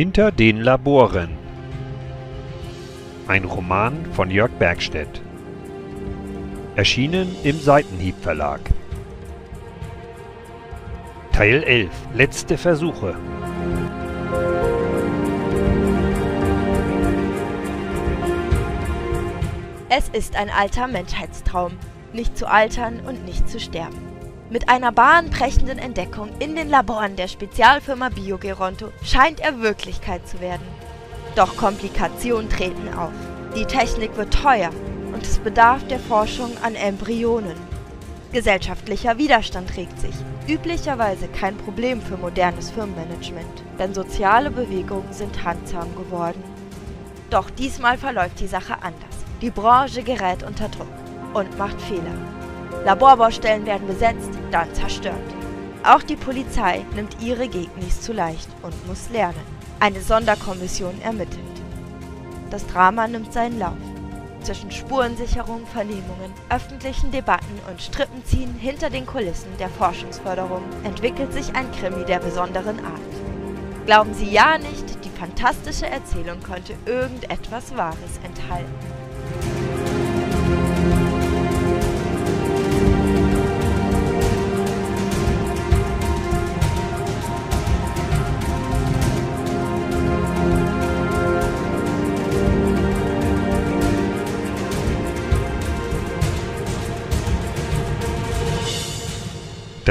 Hinter den Laboren. Ein Roman von Jörg Bergstedt. Erschienen im Seitenhieb Verlag. Teil 11. Letzte Versuche. Es ist ein alter Menschheitstraum, nicht zu altern und nicht zu sterben. Mit einer bahnbrechenden Entdeckung in den Laboren der Spezialfirma Biogeronto scheint er Wirklichkeit zu werden. Doch Komplikationen treten auf. Die Technik wird teuer und es bedarf der Forschung an Embryonen. Gesellschaftlicher Widerstand regt sich, üblicherweise kein Problem für modernes Firmenmanagement, denn soziale Bewegungen sind handsam geworden. Doch diesmal verläuft die Sache anders. Die Branche gerät unter Druck und macht Fehler. Laborbaustellen werden besetzt, dann zerstört. Auch die Polizei nimmt ihre Gegner zu leicht und muss lernen. Eine Sonderkommission ermittelt. Das Drama nimmt seinen Lauf. Zwischen Spurensicherung, Vernehmungen, öffentlichen Debatten und Strippenziehen hinter den Kulissen der Forschungsförderung entwickelt sich ein Krimi der besonderen Art. Glauben Sie ja nicht, die fantastische Erzählung könnte irgendetwas Wahres enthalten.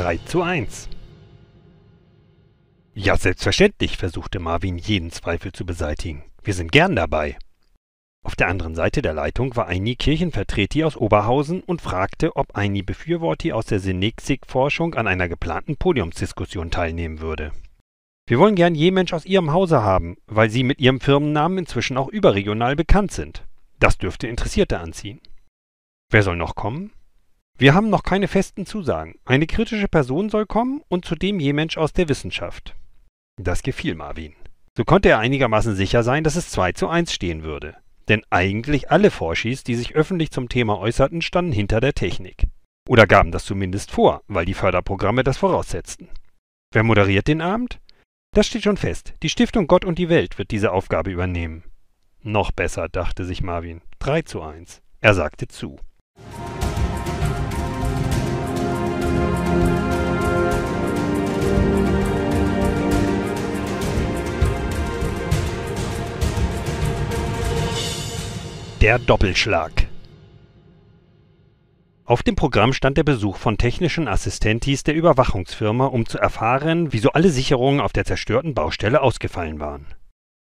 3 zu 1. Ja, selbstverständlich, versuchte Marvin jeden Zweifel zu beseitigen. Wir sind gern dabei. Auf der anderen Seite der Leitung war Aini Kirchenvertreter aus Oberhausen und fragte, ob Aini Befürworter aus der synexik forschung an einer geplanten Podiumsdiskussion teilnehmen würde. Wir wollen gern je Mensch aus Ihrem Hause haben, weil Sie mit Ihrem Firmennamen inzwischen auch überregional bekannt sind. Das dürfte Interessierte anziehen. Wer soll noch kommen? Wir haben noch keine festen Zusagen. Eine kritische Person soll kommen und zudem jemand aus der Wissenschaft. Das gefiel Marvin. So konnte er einigermaßen sicher sein, dass es 2 zu 1 stehen würde. Denn eigentlich alle Forschis, die sich öffentlich zum Thema äußerten, standen hinter der Technik. Oder gaben das zumindest vor, weil die Förderprogramme das voraussetzten. Wer moderiert den Abend? Das steht schon fest. Die Stiftung Gott und die Welt wird diese Aufgabe übernehmen. Noch besser, dachte sich Marvin. 3 zu 1. Er sagte zu. Der Doppelschlag. Auf dem Programm stand der Besuch von technischen Assistentis der Überwachungsfirma, um zu erfahren, wieso alle Sicherungen auf der zerstörten Baustelle ausgefallen waren.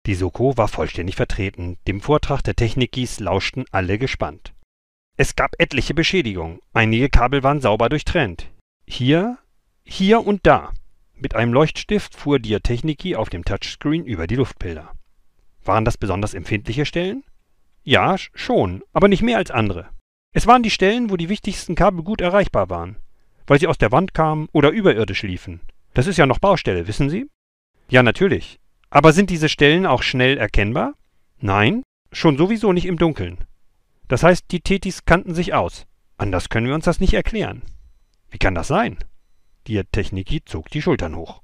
Die Soko war vollständig vertreten. Dem Vortrag der Technikis lauschten alle gespannt. Es gab etliche Beschädigungen. Einige Kabel waren sauber durchtrennt. Hier, hier und da. Mit einem Leuchtstift fuhr Techniki auf dem Touchscreen über die Luftbilder. Waren das besonders empfindliche Stellen? Ja, schon, aber nicht mehr als andere. Es waren die Stellen, wo die wichtigsten Kabel gut erreichbar waren, weil sie aus der Wand kamen oder überirdisch liefen. Das ist ja noch Baustelle, wissen Sie? Ja, natürlich. Aber sind diese Stellen auch schnell erkennbar? Nein, schon sowieso nicht im Dunkeln. Das heißt, die Tetis kannten sich aus. Anders können wir uns das nicht erklären. Wie kann das sein? Die Techniki zog die Schultern hoch.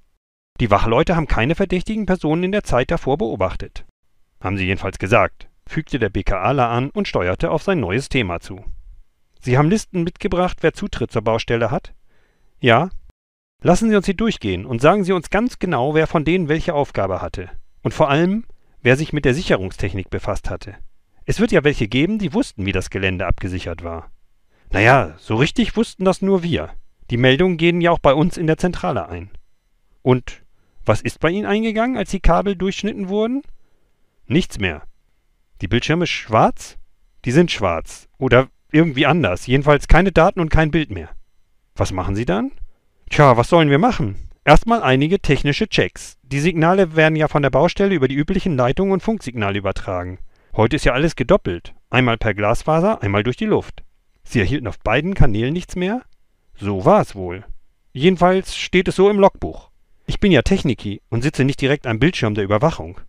Die Wachleute haben keine verdächtigen Personen in der Zeit davor beobachtet. Haben sie jedenfalls gesagt fügte der BKAler an und steuerte auf sein neues Thema zu. Sie haben Listen mitgebracht, wer Zutritt zur Baustelle hat? Ja. Lassen Sie uns sie durchgehen und sagen Sie uns ganz genau, wer von denen welche Aufgabe hatte. Und vor allem, wer sich mit der Sicherungstechnik befasst hatte. Es wird ja welche geben, die wussten, wie das Gelände abgesichert war. Naja, so richtig wussten das nur wir. Die Meldungen gehen ja auch bei uns in der Zentrale ein. Und was ist bei Ihnen eingegangen, als die Kabel durchschnitten wurden? Nichts mehr. Die Bildschirme schwarz? Die sind schwarz. Oder irgendwie anders. Jedenfalls keine Daten und kein Bild mehr. Was machen Sie dann? Tja, was sollen wir machen? Erstmal einige technische Checks. Die Signale werden ja von der Baustelle über die üblichen Leitungen und Funksignale übertragen. Heute ist ja alles gedoppelt. Einmal per Glasfaser, einmal durch die Luft. Sie erhielten auf beiden Kanälen nichts mehr? So war es wohl. Jedenfalls steht es so im Logbuch. Ich bin ja Techniki und sitze nicht direkt am Bildschirm der Überwachung.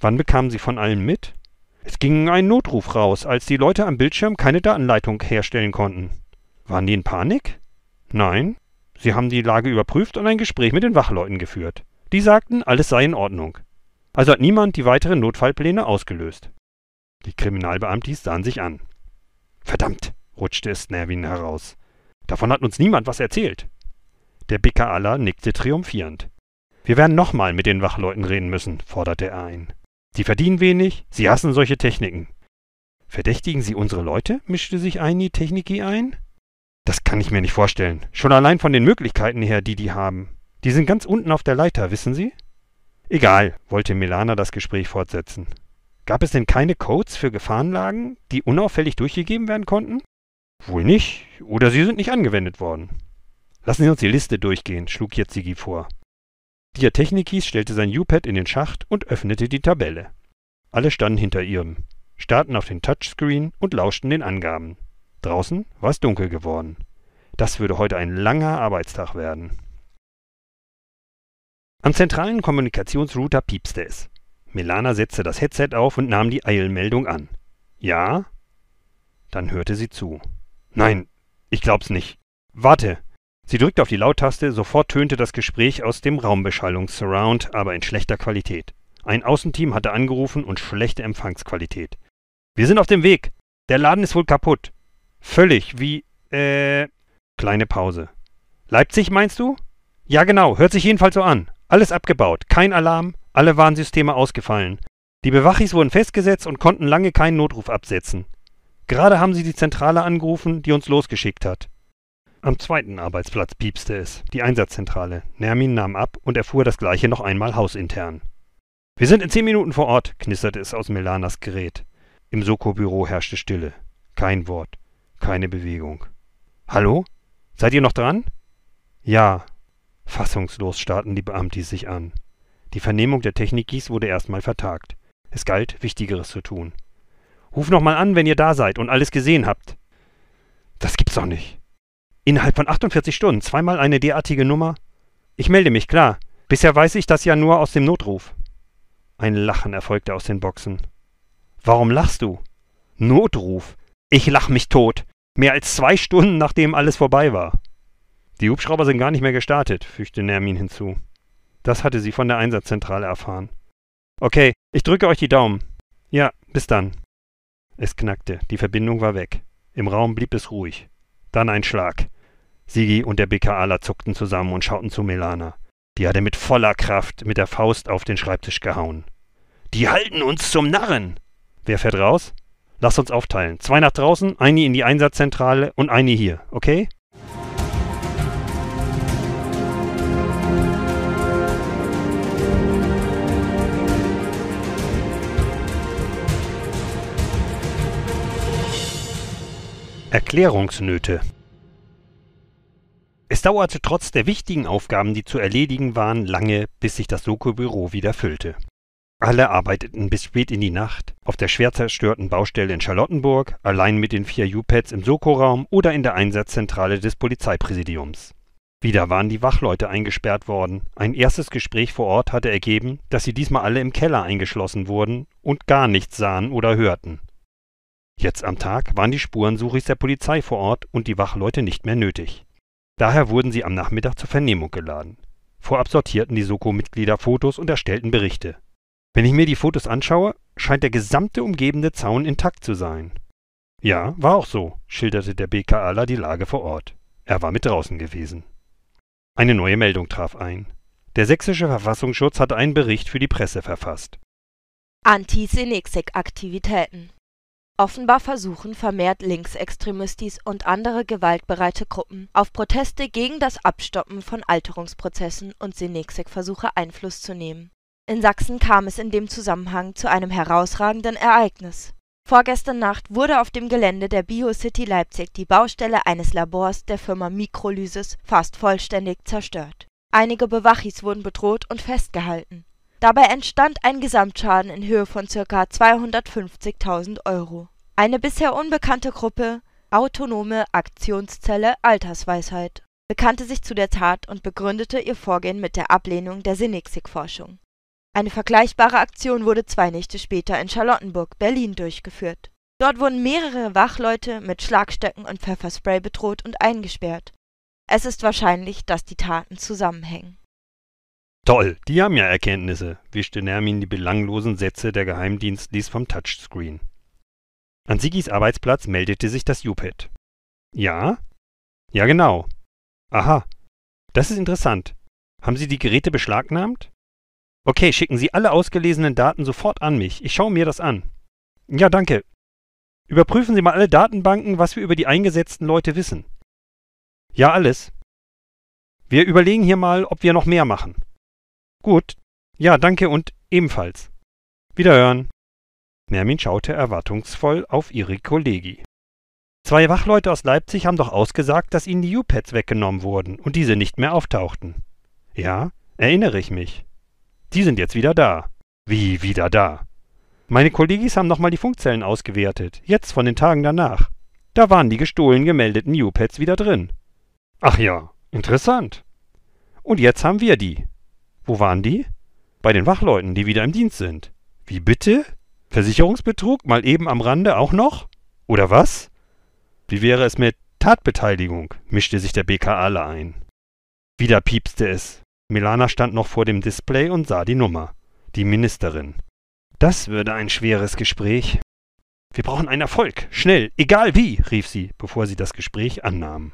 Wann bekamen Sie von allem mit? Es ging ein Notruf raus, als die Leute am Bildschirm keine Datenleitung herstellen konnten. Waren die in Panik? Nein. Sie haben die Lage überprüft und ein Gespräch mit den Wachleuten geführt. Die sagten, alles sei in Ordnung. Also hat niemand die weiteren Notfallpläne ausgelöst. Die Kriminalbeamtis sahen sich an. Verdammt, rutschte es Nervin heraus. Davon hat uns niemand was erzählt. Der Bicker aller nickte triumphierend. Wir werden nochmal mit den Wachleuten reden müssen, forderte er ein. Sie verdienen wenig, sie hassen solche Techniken. Verdächtigen Sie unsere Leute? mischte sich Aini Techniki ein. Das kann ich mir nicht vorstellen. Schon allein von den Möglichkeiten her, die die haben. Die sind ganz unten auf der Leiter, wissen Sie? Egal, wollte Milana das Gespräch fortsetzen. Gab es denn keine Codes für Gefahrenlagen, die unauffällig durchgegeben werden konnten? Wohl nicht, oder sie sind nicht angewendet worden. Lassen Sie uns die Liste durchgehen, schlug jetzt Sigi vor. Diatechnikis stellte sein U-Pad in den Schacht und öffnete die Tabelle. Alle standen hinter ihrem, starrten auf den Touchscreen und lauschten den Angaben. Draußen war es dunkel geworden. Das würde heute ein langer Arbeitstag werden. Am zentralen Kommunikationsrouter piepste es. Melana setzte das Headset auf und nahm die Eilmeldung an. Ja? Dann hörte sie zu. Nein, ich glaub's nicht. Warte, Sie drückte auf die Lauttaste, sofort tönte das Gespräch aus dem Raumbeschallungs-Surround, aber in schlechter Qualität. Ein Außenteam hatte angerufen und schlechte Empfangsqualität. Wir sind auf dem Weg. Der Laden ist wohl kaputt. Völlig, wie, äh, kleine Pause. Leipzig meinst du? Ja, genau, hört sich jedenfalls so an. Alles abgebaut, kein Alarm, alle Warnsysteme ausgefallen. Die Bewachis wurden festgesetzt und konnten lange keinen Notruf absetzen. Gerade haben sie die Zentrale angerufen, die uns losgeschickt hat. Am zweiten Arbeitsplatz piepste es, die Einsatzzentrale. Nermin nahm ab und erfuhr das gleiche noch einmal hausintern. Wir sind in zehn Minuten vor Ort, knisterte es aus Melanas Gerät. Im Soko-Büro herrschte Stille. Kein Wort, keine Bewegung. Hallo? Seid ihr noch dran? Ja. Fassungslos starrten die Beamten sich an. Die Vernehmung der Technikis wurde erstmal vertagt. Es galt, Wichtigeres zu tun. Ruf nochmal an, wenn ihr da seid und alles gesehen habt. Das gibt's doch nicht. Innerhalb von 48 Stunden zweimal eine derartige Nummer? Ich melde mich, klar. Bisher weiß ich das ja nur aus dem Notruf. Ein Lachen erfolgte aus den Boxen. Warum lachst du? Notruf. Ich lach mich tot. Mehr als zwei Stunden, nachdem alles vorbei war. Die Hubschrauber sind gar nicht mehr gestartet, fügte Nermin hinzu. Das hatte sie von der Einsatzzentrale erfahren. Okay, ich drücke euch die Daumen. Ja, bis dann. Es knackte, die Verbindung war weg. Im Raum blieb es ruhig dann ein Schlag. Sigi und der BKAler zuckten zusammen und schauten zu Melana. Die hatte mit voller Kraft mit der Faust auf den Schreibtisch gehauen. Die halten uns zum Narren! Wer fährt raus? Lass uns aufteilen. Zwei nach draußen, eine in die Einsatzzentrale und eine hier, okay? Erklärungsnöte es dauerte trotz der wichtigen Aufgaben, die zu erledigen waren, lange, bis sich das Soko-Büro wieder füllte. Alle arbeiteten bis spät in die Nacht, auf der schwer zerstörten Baustelle in Charlottenburg, allein mit den vier U-Pads im Soko-Raum oder in der Einsatzzentrale des Polizeipräsidiums. Wieder waren die Wachleute eingesperrt worden. Ein erstes Gespräch vor Ort hatte ergeben, dass sie diesmal alle im Keller eingeschlossen wurden und gar nichts sahen oder hörten. Jetzt am Tag waren die Spurensuchis der Polizei vor Ort und die Wachleute nicht mehr nötig. Daher wurden sie am Nachmittag zur Vernehmung geladen. Vorab sortierten die Soko-Mitglieder Fotos und erstellten Berichte. Wenn ich mir die Fotos anschaue, scheint der gesamte umgebende Zaun intakt zu sein. Ja, war auch so, schilderte der BKAler die Lage vor Ort. Er war mit draußen gewesen. Eine neue Meldung traf ein. Der sächsische Verfassungsschutz hatte einen Bericht für die Presse verfasst. Antiseniksek-Aktivitäten Offenbar versuchen vermehrt Linksextremistis und andere gewaltbereite Gruppen auf Proteste gegen das Abstoppen von Alterungsprozessen und Senexek-Versuche Einfluss zu nehmen. In Sachsen kam es in dem Zusammenhang zu einem herausragenden Ereignis. Vorgestern Nacht wurde auf dem Gelände der BioCity Leipzig die Baustelle eines Labors der Firma Mikrolysis fast vollständig zerstört. Einige Bewachis wurden bedroht und festgehalten Dabei entstand ein Gesamtschaden in Höhe von ca. 250.000 Euro. Eine bisher unbekannte Gruppe Autonome Aktionszelle Altersweisheit bekannte sich zu der Tat und begründete ihr Vorgehen mit der Ablehnung der Sinneksik-Forschung. Eine vergleichbare Aktion wurde zwei Nächte später in Charlottenburg, Berlin durchgeführt. Dort wurden mehrere Wachleute mit Schlagstöcken und Pfefferspray bedroht und eingesperrt. Es ist wahrscheinlich, dass die Taten zusammenhängen Toll, die haben ja Erkenntnisse, wischte Nermin die belanglosen Sätze der Geheimdienstlis vom Touchscreen. An Sigis Arbeitsplatz meldete sich das UPad. Ja? Ja, genau. Aha. Das ist interessant. Haben Sie die Geräte beschlagnahmt? Okay, schicken Sie alle ausgelesenen Daten sofort an mich. Ich schaue mir das an. Ja, danke. Überprüfen Sie mal alle Datenbanken, was wir über die eingesetzten Leute wissen. Ja, alles. Wir überlegen hier mal, ob wir noch mehr machen. Gut, ja, danke und ebenfalls. Wiederhören. Mermin schaute erwartungsvoll auf ihre Kollegi. Zwei Wachleute aus Leipzig haben doch ausgesagt, dass ihnen die U-Pads weggenommen wurden und diese nicht mehr auftauchten. Ja, erinnere ich mich. Die sind jetzt wieder da. Wie wieder da? Meine Kollegis haben nochmal die Funkzellen ausgewertet, jetzt von den Tagen danach. Da waren die gestohlen gemeldeten U-Pads wieder drin. Ach ja, interessant. Und jetzt haben wir die. Wo waren die? Bei den Wachleuten, die wieder im Dienst sind. Wie bitte? Versicherungsbetrug mal eben am Rande auch noch? Oder was? Wie wäre es mit Tatbeteiligung? mischte sich der BKAler ein. Wieder piepste es. Milana stand noch vor dem Display und sah die Nummer. Die Ministerin. Das würde ein schweres Gespräch. Wir brauchen einen Erfolg. Schnell, egal wie, rief sie, bevor sie das Gespräch annahm.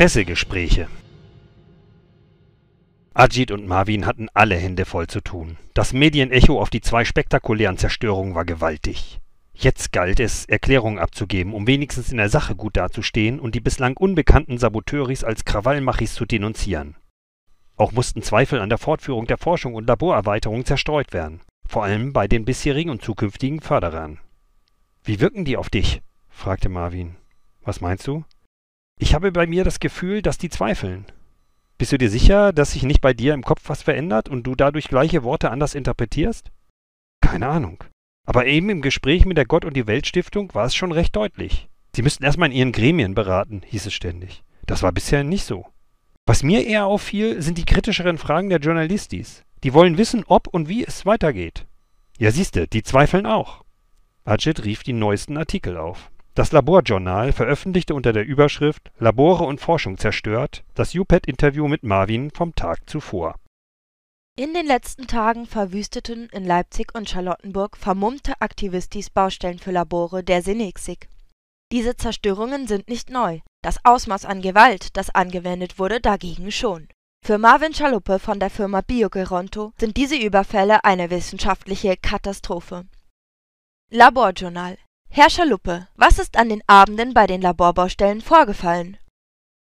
Pressegespräche. Ajit und Marvin hatten alle Hände voll zu tun. Das Medienecho auf die zwei spektakulären Zerstörungen war gewaltig. Jetzt galt es, Erklärungen abzugeben, um wenigstens in der Sache gut dazustehen und die bislang unbekannten Saboteuris als Krawallmachis zu denunzieren. Auch mussten Zweifel an der Fortführung der Forschung und Laborerweiterung zerstreut werden, vor allem bei den bisherigen und zukünftigen Förderern. Wie wirken die auf dich? fragte Marvin. Was meinst du? Ich habe bei mir das Gefühl, dass die zweifeln. Bist du dir sicher, dass sich nicht bei dir im Kopf was verändert und du dadurch gleiche Worte anders interpretierst? Keine Ahnung. Aber eben im Gespräch mit der Gott- und die Weltstiftung war es schon recht deutlich. Sie müssten erstmal in ihren Gremien beraten, hieß es ständig. Das war bisher nicht so. Was mir eher auffiel, sind die kritischeren Fragen der Journalistis. Die wollen wissen, ob und wie es weitergeht. Ja, siehste, die zweifeln auch. Ajit rief die neuesten Artikel auf. Das Laborjournal veröffentlichte unter der Überschrift Labore und Forschung zerstört das JUPED-Interview mit Marvin vom Tag zuvor. In den letzten Tagen verwüsteten in Leipzig und Charlottenburg vermummte Aktivistis Baustellen für Labore der Senexik. Diese Zerstörungen sind nicht neu, das Ausmaß an Gewalt, das angewendet wurde, dagegen schon. Für Marvin Schaluppe von der Firma Biogeronto sind diese Überfälle eine wissenschaftliche Katastrophe. Laborjournal Herr Schaluppe, was ist an den Abenden bei den Laborbaustellen vorgefallen?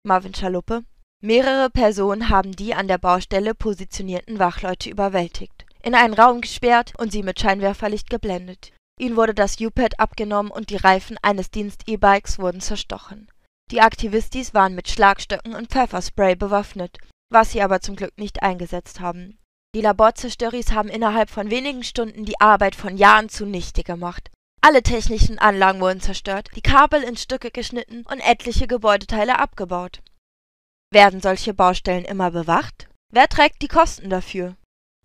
Marvin Schaluppe Mehrere Personen haben die an der Baustelle positionierten Wachleute überwältigt, in einen Raum gesperrt und sie mit Scheinwerferlicht geblendet. Ihnen wurde das U-Pad abgenommen und die Reifen eines Dienst-E-Bikes wurden zerstochen. Die Aktivistis waren mit Schlagstöcken und Pfefferspray bewaffnet, was sie aber zum Glück nicht eingesetzt haben. Die Laborzerstöris haben innerhalb von wenigen Stunden die Arbeit von Jahren zunichte gemacht alle technischen Anlagen wurden zerstört, die Kabel in Stücke geschnitten und etliche Gebäudeteile abgebaut. Werden solche Baustellen immer bewacht? Wer trägt die Kosten dafür?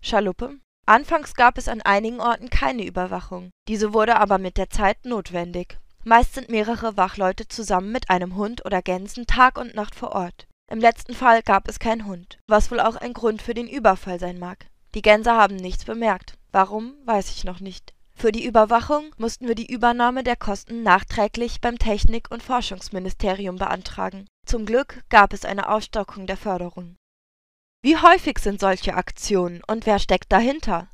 Schaluppe. Anfangs gab es an einigen Orten keine Überwachung. Diese wurde aber mit der Zeit notwendig. Meist sind mehrere Wachleute zusammen mit einem Hund oder Gänsen Tag und Nacht vor Ort. Im letzten Fall gab es keinen Hund, was wohl auch ein Grund für den Überfall sein mag. Die Gänse haben nichts bemerkt. Warum, weiß ich noch nicht. Für die Überwachung mussten wir die Übernahme der Kosten nachträglich beim Technik und Forschungsministerium beantragen. Zum Glück gab es eine Aufstockung der Förderung. Wie häufig sind solche Aktionen und wer steckt dahinter?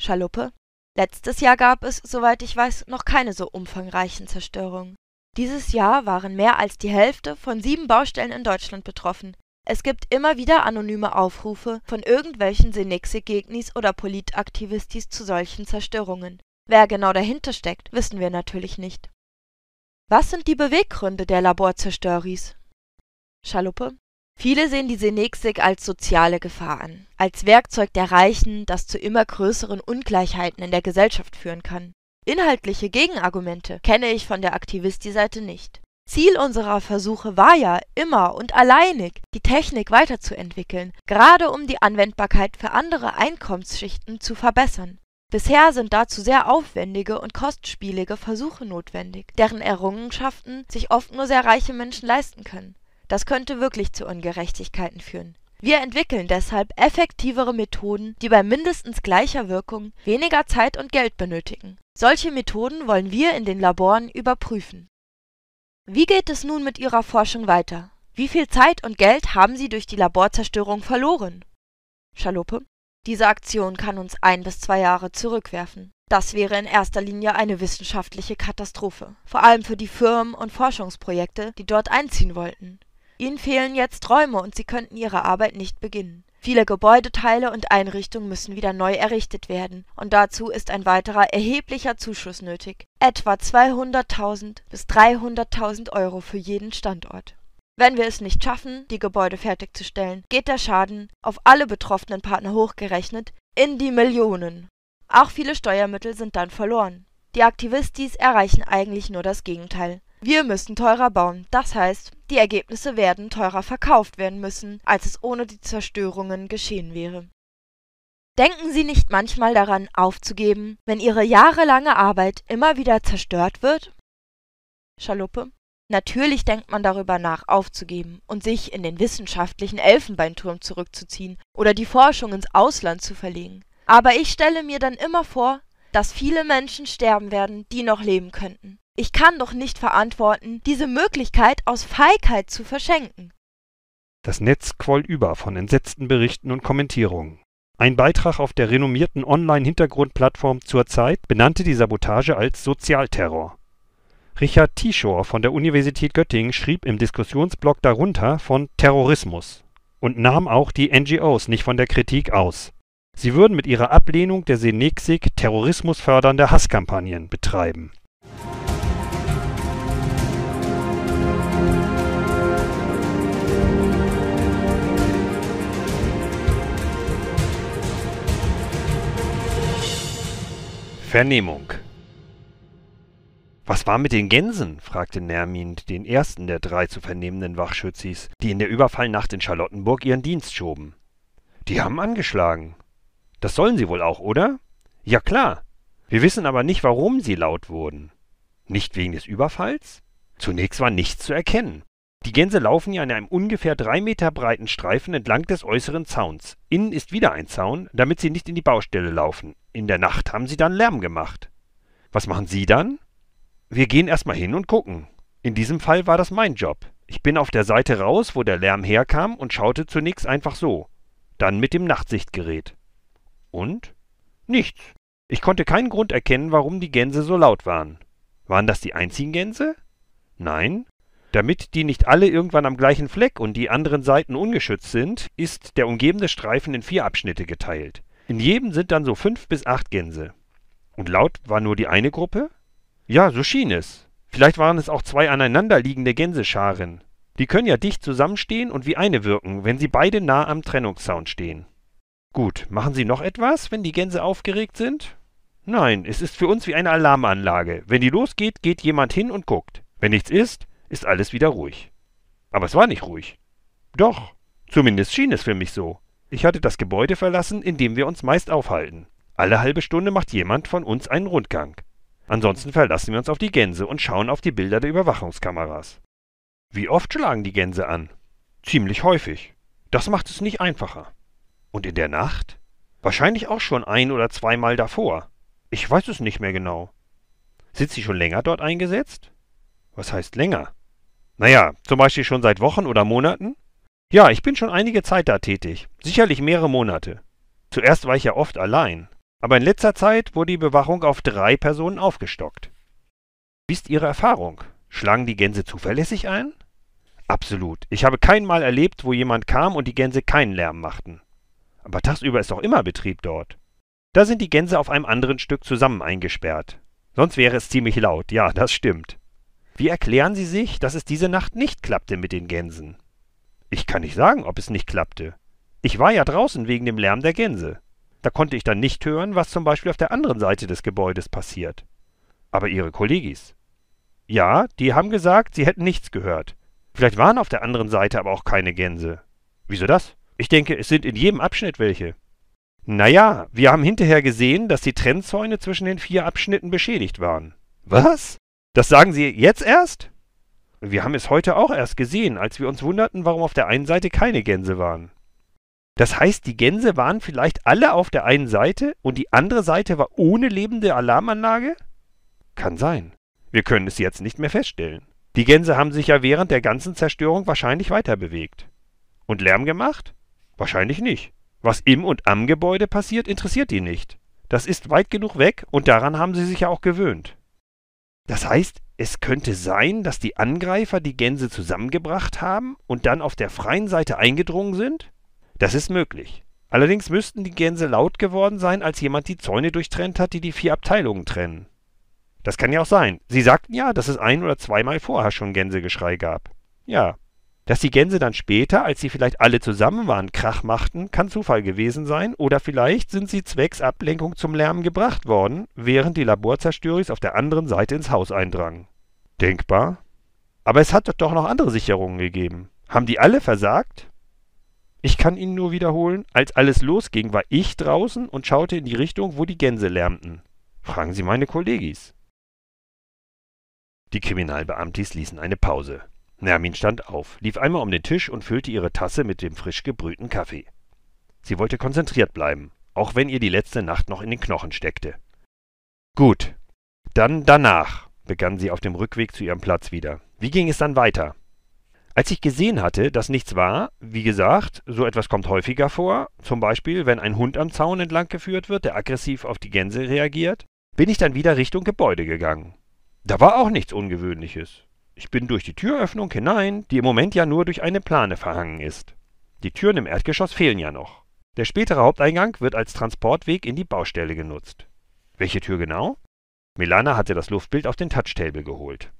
Schaluppe. Letztes Jahr gab es, soweit ich weiß, noch keine so umfangreichen Zerstörungen. Dieses Jahr waren mehr als die Hälfte von sieben Baustellen in Deutschland betroffen. Es gibt immer wieder anonyme Aufrufe von irgendwelchen Senexe-Gegnis oder Politaktivistis zu solchen Zerstörungen. Wer genau dahinter steckt, wissen wir natürlich nicht. Was sind die Beweggründe der Laborzerstörers? Schaluppe. Viele sehen die Senexik als soziale Gefahr an, als Werkzeug der Reichen, das zu immer größeren Ungleichheiten in der Gesellschaft führen kann. Inhaltliche Gegenargumente kenne ich von der Aktivisti-Seite nicht. Ziel unserer Versuche war ja immer und alleinig, die Technik weiterzuentwickeln, gerade um die Anwendbarkeit für andere Einkommensschichten zu verbessern. Bisher sind dazu sehr aufwendige und kostspielige Versuche notwendig, deren Errungenschaften sich oft nur sehr reiche Menschen leisten können. Das könnte wirklich zu Ungerechtigkeiten führen. Wir entwickeln deshalb effektivere Methoden, die bei mindestens gleicher Wirkung weniger Zeit und Geld benötigen. Solche Methoden wollen wir in den Laboren überprüfen. Wie geht es nun mit Ihrer Forschung weiter? Wie viel Zeit und Geld haben Sie durch die Laborzerstörung verloren? Schaluppe diese Aktion kann uns ein bis zwei Jahre zurückwerfen. Das wäre in erster Linie eine wissenschaftliche Katastrophe, vor allem für die Firmen und Forschungsprojekte, die dort einziehen wollten. Ihnen fehlen jetzt Räume und sie könnten ihre Arbeit nicht beginnen. Viele Gebäudeteile und Einrichtungen müssen wieder neu errichtet werden, und dazu ist ein weiterer erheblicher Zuschuss nötig, etwa 200.000 bis 300.000 Euro für jeden Standort wenn wir es nicht schaffen, die Gebäude fertigzustellen, geht der Schaden, auf alle betroffenen Partner hochgerechnet, in die Millionen. Auch viele Steuermittel sind dann verloren. Die Aktivistis erreichen eigentlich nur das Gegenteil. Wir müssen teurer bauen, das heißt, die Ergebnisse werden teurer verkauft werden müssen, als es ohne die Zerstörungen geschehen wäre. Denken Sie nicht manchmal daran, aufzugeben, wenn Ihre jahrelange Arbeit immer wieder zerstört wird? Schaluppe Natürlich denkt man darüber nach, aufzugeben und sich in den wissenschaftlichen Elfenbeinturm zurückzuziehen oder die Forschung ins Ausland zu verlegen. Aber ich stelle mir dann immer vor, dass viele Menschen sterben werden, die noch leben könnten. Ich kann doch nicht verantworten, diese Möglichkeit aus Feigheit zu verschenken. Das Netz quoll über von entsetzten Berichten und Kommentierungen. Ein Beitrag auf der renommierten Online-Hintergrundplattform zur Zeit benannte die Sabotage als Sozialterror. Richard Tischor von der Universität Göttingen schrieb im Diskussionsblog darunter von Terrorismus und nahm auch die NGOs nicht von der Kritik aus. Sie würden mit ihrer Ablehnung der Senexik terrorismusfördernde Hasskampagnen betreiben. Vernehmung was war mit den Gänsen? fragte Nermin den ersten der drei zu vernehmenden Wachschützis, die in der Überfallnacht in Charlottenburg ihren Dienst schoben. Die haben angeschlagen. Das sollen sie wohl auch, oder? Ja klar. Wir wissen aber nicht, warum sie laut wurden. Nicht wegen des Überfalls? Zunächst war nichts zu erkennen. Die Gänse laufen ja in einem ungefähr drei Meter breiten Streifen entlang des äußeren Zauns. Innen ist wieder ein Zaun, damit sie nicht in die Baustelle laufen. In der Nacht haben sie dann Lärm gemacht. Was machen Sie dann? wir gehen erstmal hin und gucken. In diesem Fall war das mein Job. Ich bin auf der Seite raus, wo der Lärm herkam und schaute zunächst einfach so. Dann mit dem Nachtsichtgerät. Und? Nichts. Ich konnte keinen Grund erkennen, warum die Gänse so laut waren. Waren das die einzigen Gänse? Nein. Damit die nicht alle irgendwann am gleichen Fleck und die anderen Seiten ungeschützt sind, ist der umgebende Streifen in vier Abschnitte geteilt. In jedem sind dann so fünf bis acht Gänse. Und laut war nur die eine Gruppe? Ja, so schien es. Vielleicht waren es auch zwei aneinanderliegende Gänsescharen. Die können ja dicht zusammenstehen und wie eine wirken, wenn sie beide nah am Trennungszaun stehen. Gut, machen Sie noch etwas, wenn die Gänse aufgeregt sind? Nein, es ist für uns wie eine Alarmanlage. Wenn die losgeht, geht jemand hin und guckt. Wenn nichts ist, ist alles wieder ruhig. Aber es war nicht ruhig. Doch, zumindest schien es für mich so. Ich hatte das Gebäude verlassen, in dem wir uns meist aufhalten. Alle halbe Stunde macht jemand von uns einen Rundgang. Ansonsten verlassen wir uns auf die Gänse und schauen auf die Bilder der Überwachungskameras. Wie oft schlagen die Gänse an? Ziemlich häufig. Das macht es nicht einfacher. Und in der Nacht? Wahrscheinlich auch schon ein oder zweimal davor. Ich weiß es nicht mehr genau. Sind sie schon länger dort eingesetzt? Was heißt länger? Naja, zum Beispiel schon seit Wochen oder Monaten? Ja, ich bin schon einige Zeit da tätig, sicherlich mehrere Monate. Zuerst war ich ja oft allein, aber in letzter Zeit wurde die Bewachung auf drei Personen aufgestockt. Wie ist Ihre Erfahrung? Schlagen die Gänse zuverlässig ein? Absolut. Ich habe kein Mal erlebt, wo jemand kam und die Gänse keinen Lärm machten. Aber tagsüber ist doch immer Betrieb dort. Da sind die Gänse auf einem anderen Stück zusammen eingesperrt. Sonst wäre es ziemlich laut. Ja, das stimmt. Wie erklären Sie sich, dass es diese Nacht nicht klappte mit den Gänsen? Ich kann nicht sagen, ob es nicht klappte. Ich war ja draußen wegen dem Lärm der Gänse. Da konnte ich dann nicht hören, was zum Beispiel auf der anderen Seite des Gebäudes passiert. Aber Ihre Kollegis? Ja, die haben gesagt, sie hätten nichts gehört. Vielleicht waren auf der anderen Seite aber auch keine Gänse. Wieso das? Ich denke, es sind in jedem Abschnitt welche. Naja, wir haben hinterher gesehen, dass die Trennzäune zwischen den vier Abschnitten beschädigt waren. Was? Das sagen Sie jetzt erst? Wir haben es heute auch erst gesehen, als wir uns wunderten, warum auf der einen Seite keine Gänse waren. Das heißt, die Gänse waren vielleicht alle auf der einen Seite und die andere Seite war ohne lebende Alarmanlage? Kann sein. Wir können es jetzt nicht mehr feststellen. Die Gänse haben sich ja während der ganzen Zerstörung wahrscheinlich weiter bewegt. Und Lärm gemacht? Wahrscheinlich nicht. Was im und am Gebäude passiert, interessiert die nicht. Das ist weit genug weg und daran haben sie sich ja auch gewöhnt. Das heißt, es könnte sein, dass die Angreifer die Gänse zusammengebracht haben und dann auf der freien Seite eingedrungen sind? Das ist möglich. Allerdings müssten die Gänse laut geworden sein, als jemand die Zäune durchtrennt hat, die die vier Abteilungen trennen. Das kann ja auch sein. Sie sagten ja, dass es ein oder zweimal vorher schon Gänsegeschrei gab. Ja. Dass die Gänse dann später, als sie vielleicht alle zusammen waren, Krach machten, kann Zufall gewesen sein, oder vielleicht sind sie zwecks Ablenkung zum Lärm gebracht worden, während die Laborzerstöris auf der anderen Seite ins Haus eindrangen. Denkbar. Aber es hat doch noch andere Sicherungen gegeben. Haben die alle versagt? Ich kann Ihnen nur wiederholen, als alles losging, war ich draußen und schaute in die Richtung, wo die Gänse lärmten. Fragen Sie meine Kollegis. Die Kriminalbeamtis ließen eine Pause. Nermin stand auf, lief einmal um den Tisch und füllte ihre Tasse mit dem frisch gebrühten Kaffee. Sie wollte konzentriert bleiben, auch wenn ihr die letzte Nacht noch in den Knochen steckte. Gut, dann danach, begann sie auf dem Rückweg zu ihrem Platz wieder. Wie ging es dann weiter? Als ich gesehen hatte, dass nichts war, wie gesagt, so etwas kommt häufiger vor, zum Beispiel wenn ein Hund am Zaun entlang geführt wird, der aggressiv auf die Gänse reagiert, bin ich dann wieder Richtung Gebäude gegangen. Da war auch nichts Ungewöhnliches. Ich bin durch die Türöffnung hinein, die im Moment ja nur durch eine Plane verhangen ist. Die Türen im Erdgeschoss fehlen ja noch. Der spätere Haupteingang wird als Transportweg in die Baustelle genutzt. Welche Tür genau? Milana hatte das Luftbild auf den Touchtable geholt.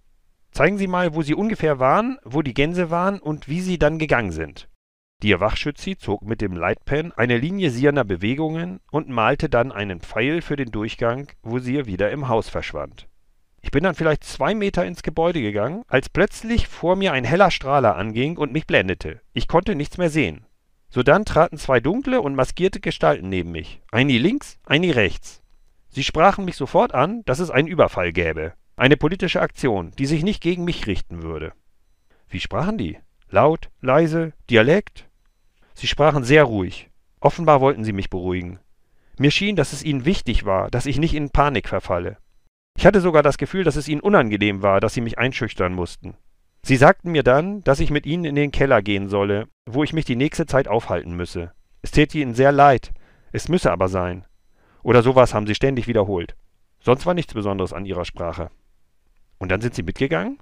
Zeigen Sie mal, wo Sie ungefähr waren, wo die Gänse waren und wie sie dann gegangen sind. Die Wachschützi zog mit dem Lightpen eine Linie sierner Bewegungen und malte dann einen Pfeil für den Durchgang, wo sie wieder im Haus verschwand. Ich bin dann vielleicht zwei Meter ins Gebäude gegangen, als plötzlich vor mir ein heller Strahler anging und mich blendete. Ich konnte nichts mehr sehen. Sodann traten zwei dunkle und maskierte Gestalten neben mich, eine links, eine rechts. Sie sprachen mich sofort an, dass es einen Überfall gäbe. Eine politische Aktion, die sich nicht gegen mich richten würde. Wie sprachen die? Laut, leise, Dialekt? Sie sprachen sehr ruhig. Offenbar wollten sie mich beruhigen. Mir schien, dass es ihnen wichtig war, dass ich nicht in Panik verfalle. Ich hatte sogar das Gefühl, dass es ihnen unangenehm war, dass sie mich einschüchtern mussten. Sie sagten mir dann, dass ich mit ihnen in den Keller gehen solle, wo ich mich die nächste Zeit aufhalten müsse. Es täte ihnen sehr leid, es müsse aber sein. Oder sowas haben sie ständig wiederholt. Sonst war nichts Besonderes an ihrer Sprache. Und dann sind sie mitgegangen?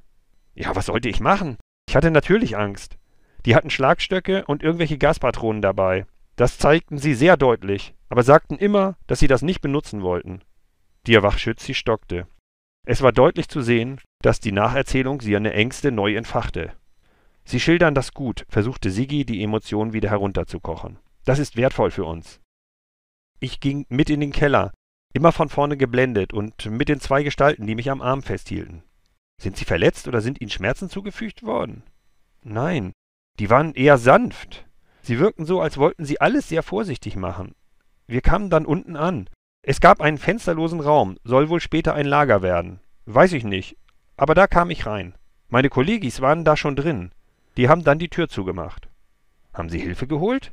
Ja, was sollte ich machen? Ich hatte natürlich Angst. Die hatten Schlagstöcke und irgendwelche Gaspatronen dabei. Das zeigten sie sehr deutlich, aber sagten immer, dass sie das nicht benutzen wollten. Die Erwachschützi stockte. Es war deutlich zu sehen, dass die Nacherzählung sie eine Ängste neu entfachte. Sie schildern das gut, versuchte Sigi, die Emotionen wieder herunterzukochen. Das ist wertvoll für uns. Ich ging mit in den Keller, Immer von vorne geblendet und mit den zwei Gestalten, die mich am Arm festhielten. Sind sie verletzt oder sind ihnen Schmerzen zugefügt worden? Nein, die waren eher sanft. Sie wirkten so, als wollten sie alles sehr vorsichtig machen. Wir kamen dann unten an. Es gab einen fensterlosen Raum, soll wohl später ein Lager werden. Weiß ich nicht, aber da kam ich rein. Meine Kollegis waren da schon drin. Die haben dann die Tür zugemacht. Haben Sie Hilfe geholt?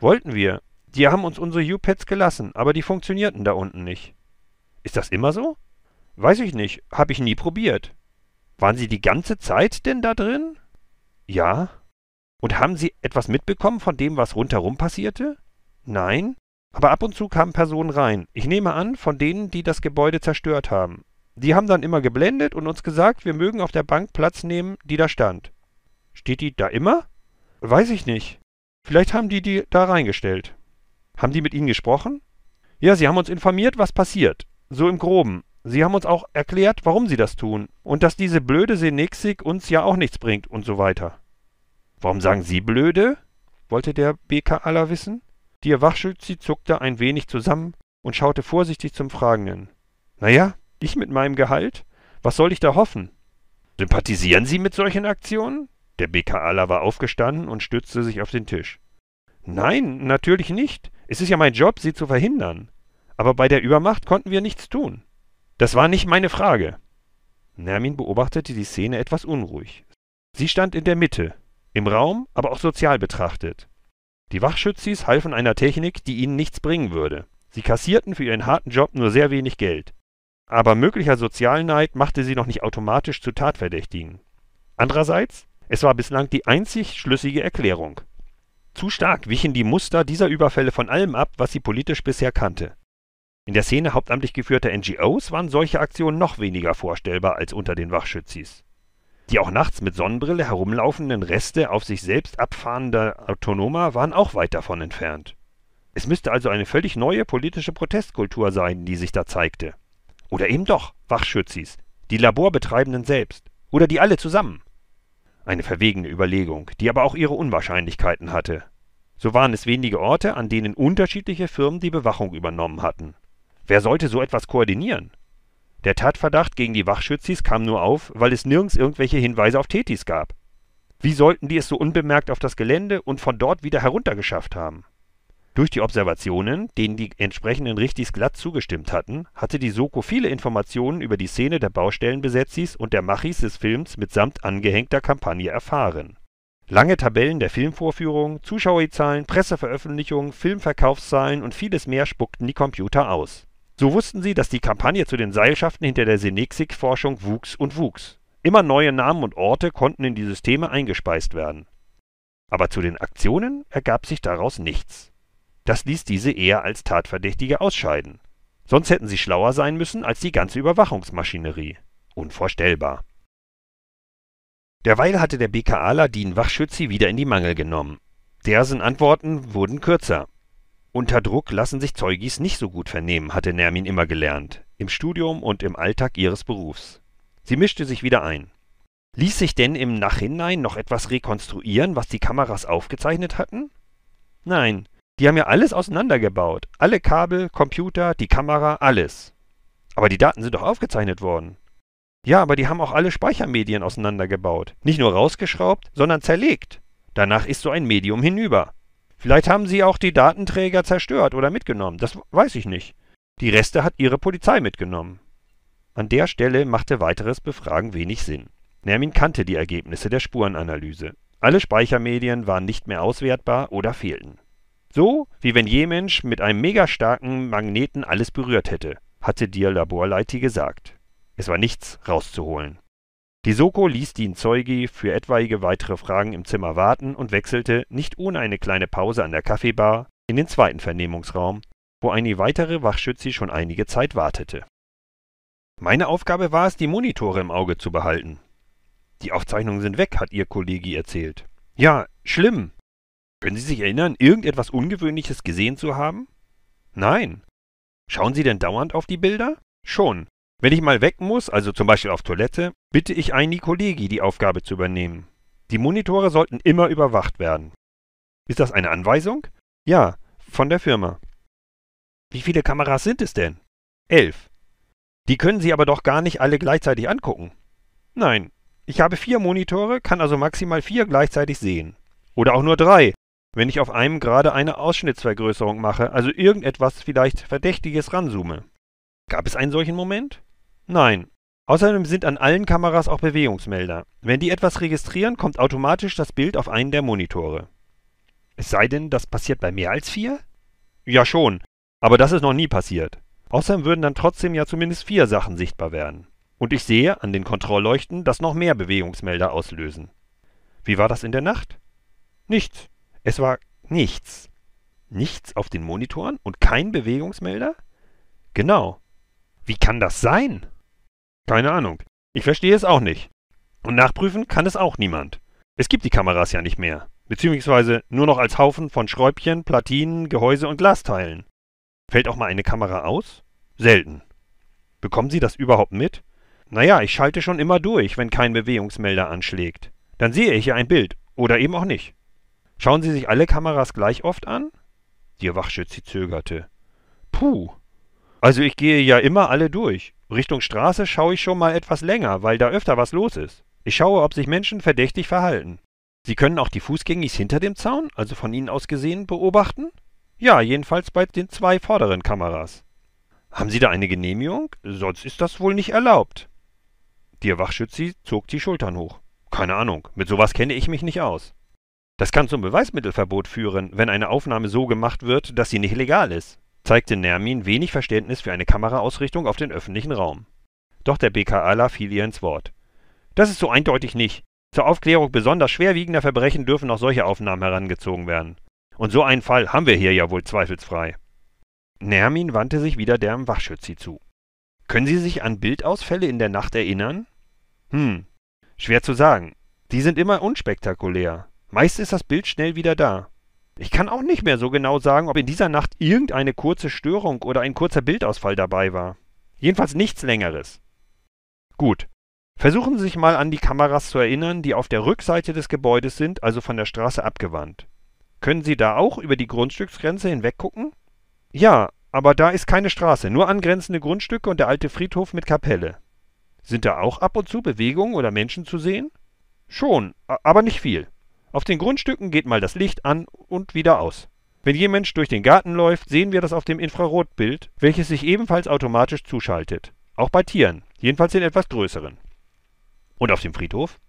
Wollten wir, die haben uns unsere U-Pads gelassen, aber die funktionierten da unten nicht. Ist das immer so? Weiß ich nicht, hab ich nie probiert. Waren Sie die ganze Zeit denn da drin? Ja. Und haben Sie etwas mitbekommen von dem, was rundherum passierte? Nein. Aber ab und zu kamen Personen rein. Ich nehme an, von denen, die das Gebäude zerstört haben. Die haben dann immer geblendet und uns gesagt, wir mögen auf der Bank Platz nehmen, die da stand. Steht die da immer? Weiß ich nicht. Vielleicht haben die die da reingestellt. Haben die mit Ihnen gesprochen? Ja, sie haben uns informiert, was passiert. So im groben. Sie haben uns auch erklärt, warum sie das tun und dass diese blöde Senexik uns ja auch nichts bringt und so weiter. Warum sagen Sie blöde? wollte der BK aller wissen. Die Wachschützi zuckte ein wenig zusammen und schaute vorsichtig zum Fragenden. Naja, ich mit meinem Gehalt? Was soll ich da hoffen? Sympathisieren Sie mit solchen Aktionen? Der BK aller war aufgestanden und stützte sich auf den Tisch. Nein, natürlich nicht. Es ist ja mein Job, sie zu verhindern. Aber bei der Übermacht konnten wir nichts tun. Das war nicht meine Frage. Nermin beobachtete die Szene etwas unruhig. Sie stand in der Mitte, im Raum, aber auch sozial betrachtet. Die Wachschützis halfen einer Technik, die ihnen nichts bringen würde. Sie kassierten für ihren harten Job nur sehr wenig Geld. Aber möglicher Sozialneid machte sie noch nicht automatisch zu Tatverdächtigen. Andererseits, es war bislang die einzig schlüssige Erklärung. Zu stark wichen die Muster dieser Überfälle von allem ab, was sie politisch bisher kannte. In der Szene hauptamtlich geführter NGOs waren solche Aktionen noch weniger vorstellbar als unter den Wachschützis. Die auch nachts mit Sonnenbrille herumlaufenden Reste auf sich selbst abfahrender Autonoma waren auch weit davon entfernt. Es müsste also eine völlig neue politische Protestkultur sein, die sich da zeigte. Oder eben doch Wachschützis, die Laborbetreibenden selbst. Oder die alle zusammen. Eine verwegene Überlegung, die aber auch ihre Unwahrscheinlichkeiten hatte. So waren es wenige Orte, an denen unterschiedliche Firmen die Bewachung übernommen hatten. Wer sollte so etwas koordinieren? Der Tatverdacht gegen die Wachschützis kam nur auf, weil es nirgends irgendwelche Hinweise auf Tetis gab. Wie sollten die es so unbemerkt auf das Gelände und von dort wieder heruntergeschafft haben? Durch die Observationen, denen die entsprechenden Richtys glatt zugestimmt hatten, hatte die Soko viele Informationen über die Szene der Baustellenbesetzis und der Machis des Films mitsamt angehängter Kampagne erfahren. Lange Tabellen der Filmvorführungen, Zuschauerzahlen, Presseveröffentlichungen, Filmverkaufszahlen und vieles mehr spuckten die Computer aus. So wussten sie, dass die Kampagne zu den Seilschaften hinter der Senexig-Forschung wuchs und wuchs. Immer neue Namen und Orte konnten in die Systeme eingespeist werden. Aber zu den Aktionen ergab sich daraus nichts das ließ diese eher als Tatverdächtige ausscheiden. Sonst hätten sie schlauer sein müssen als die ganze Überwachungsmaschinerie. Unvorstellbar. Derweil hatte der BKAler Ladin Wachschützi wieder in die Mangel genommen. Dersen Antworten wurden kürzer. Unter Druck lassen sich Zeugis nicht so gut vernehmen, hatte Nermin immer gelernt, im Studium und im Alltag ihres Berufs. Sie mischte sich wieder ein. Ließ sich denn im Nachhinein noch etwas rekonstruieren, was die Kameras aufgezeichnet hatten? Nein, die haben ja alles auseinandergebaut. Alle Kabel, Computer, die Kamera, alles. Aber die Daten sind doch aufgezeichnet worden. Ja, aber die haben auch alle Speichermedien auseinandergebaut. Nicht nur rausgeschraubt, sondern zerlegt. Danach ist so ein Medium hinüber. Vielleicht haben sie auch die Datenträger zerstört oder mitgenommen, das weiß ich nicht. Die Reste hat ihre Polizei mitgenommen. An der Stelle machte weiteres Befragen wenig Sinn. Nermin kannte die Ergebnisse der Spurenanalyse. Alle Speichermedien waren nicht mehr auswertbar oder fehlten. So, wie wenn je Mensch mit einem megastarken Magneten alles berührt hätte, hatte dir Laborleiti gesagt. Es war nichts rauszuholen. Die Soko ließ den Zeugi für etwaige weitere Fragen im Zimmer warten und wechselte, nicht ohne eine kleine Pause an der Kaffeebar, in den zweiten Vernehmungsraum, wo eine weitere Wachschütze schon einige Zeit wartete. Meine Aufgabe war es, die Monitore im Auge zu behalten. Die Aufzeichnungen sind weg, hat ihr Kollege erzählt. Ja, schlimm, können Sie sich erinnern, irgendetwas Ungewöhnliches gesehen zu haben? Nein. Schauen Sie denn dauernd auf die Bilder? Schon. Wenn ich mal weg muss, also zum Beispiel auf Toilette, bitte ich einen Kollegi, die Aufgabe zu übernehmen. Die Monitore sollten immer überwacht werden. Ist das eine Anweisung? Ja, von der Firma. Wie viele Kameras sind es denn? Elf. Die können Sie aber doch gar nicht alle gleichzeitig angucken. Nein, ich habe vier Monitore, kann also maximal vier gleichzeitig sehen. Oder auch nur drei, wenn ich auf einem gerade eine Ausschnittsvergrößerung mache, also irgendetwas vielleicht Verdächtiges ranzoome. Gab es einen solchen Moment? Nein. Außerdem sind an allen Kameras auch Bewegungsmelder. Wenn die etwas registrieren, kommt automatisch das Bild auf einen der Monitore. Es sei denn, das passiert bei mehr als vier? Ja schon, aber das ist noch nie passiert. Außerdem würden dann trotzdem ja zumindest vier Sachen sichtbar werden. Und ich sehe an den Kontrollleuchten, dass noch mehr Bewegungsmelder auslösen. Wie war das in der Nacht? Nichts. Es war nichts. Nichts auf den Monitoren und kein Bewegungsmelder? Genau. Wie kann das sein? Keine Ahnung. Ich verstehe es auch nicht. Und nachprüfen kann es auch niemand. Es gibt die Kameras ja nicht mehr. Beziehungsweise nur noch als Haufen von Schräubchen, Platinen, Gehäuse und Glasteilen. Fällt auch mal eine Kamera aus? Selten. Bekommen Sie das überhaupt mit? Naja, ich schalte schon immer durch, wenn kein Bewegungsmelder anschlägt. Dann sehe ich ja ein Bild oder eben auch nicht. Schauen Sie sich alle Kameras gleich oft an? Der Wachschütze zögerte. Puh. Also ich gehe ja immer alle durch. Richtung Straße schaue ich schon mal etwas länger, weil da öfter was los ist. Ich schaue, ob sich Menschen verdächtig verhalten. Sie können auch die Fußgängis hinter dem Zaun, also von Ihnen aus gesehen, beobachten? Ja, jedenfalls bei den zwei vorderen Kameras. Haben Sie da eine Genehmigung? Sonst ist das wohl nicht erlaubt. Der Wachschützi zog die Schultern hoch. Keine Ahnung, mit sowas kenne ich mich nicht aus. Das kann zum Beweismittelverbot führen, wenn eine Aufnahme so gemacht wird, dass sie nicht legal ist, zeigte Nermin wenig Verständnis für eine Kameraausrichtung auf den öffentlichen Raum. Doch der BKAler fiel ihr ins Wort. Das ist so eindeutig nicht. Zur Aufklärung besonders schwerwiegender Verbrechen dürfen auch solche Aufnahmen herangezogen werden. Und so einen Fall haben wir hier ja wohl zweifelsfrei. Nermin wandte sich wieder dem Wachschützi zu. Können Sie sich an Bildausfälle in der Nacht erinnern? Hm, schwer zu sagen. Die sind immer unspektakulär, Meist ist das Bild schnell wieder da. Ich kann auch nicht mehr so genau sagen, ob in dieser Nacht irgendeine kurze Störung oder ein kurzer Bildausfall dabei war. Jedenfalls nichts Längeres. Gut. Versuchen Sie sich mal an die Kameras zu erinnern, die auf der Rückseite des Gebäudes sind, also von der Straße abgewandt. Können Sie da auch über die Grundstücksgrenze hinweg gucken? Ja, aber da ist keine Straße, nur angrenzende Grundstücke und der alte Friedhof mit Kapelle. Sind da auch ab und zu Bewegungen oder Menschen zu sehen? Schon, aber nicht viel. Auf den Grundstücken geht mal das Licht an und wieder aus. Wenn jemand durch den Garten läuft, sehen wir das auf dem Infrarotbild, welches sich ebenfalls automatisch zuschaltet. Auch bei Tieren, jedenfalls den etwas größeren. Und auf dem Friedhof?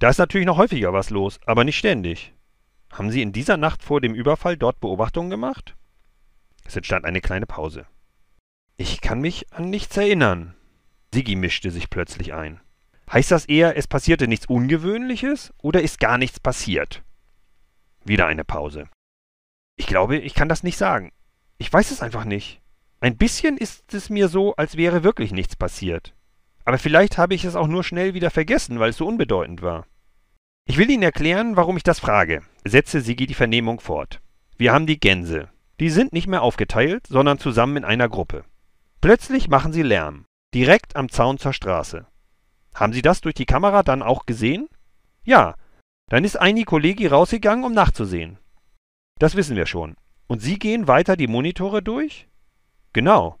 Da ist natürlich noch häufiger was los, aber nicht ständig. Haben Sie in dieser Nacht vor dem Überfall dort Beobachtungen gemacht? Es entstand eine kleine Pause. Ich kann mich an nichts erinnern. Siggi mischte sich plötzlich ein. Heißt das eher, es passierte nichts Ungewöhnliches oder ist gar nichts passiert? Wieder eine Pause. Ich glaube, ich kann das nicht sagen. Ich weiß es einfach nicht. Ein bisschen ist es mir so, als wäre wirklich nichts passiert. Aber vielleicht habe ich es auch nur schnell wieder vergessen, weil es so unbedeutend war. Ich will Ihnen erklären, warum ich das frage, setzte Sigi die Vernehmung fort. Wir haben die Gänse. Die sind nicht mehr aufgeteilt, sondern zusammen in einer Gruppe. Plötzlich machen sie Lärm, direkt am Zaun zur Straße. Haben Sie das durch die Kamera dann auch gesehen? Ja. Dann ist ein Kollegi rausgegangen, um nachzusehen. Das wissen wir schon. Und Sie gehen weiter die Monitore durch? Genau.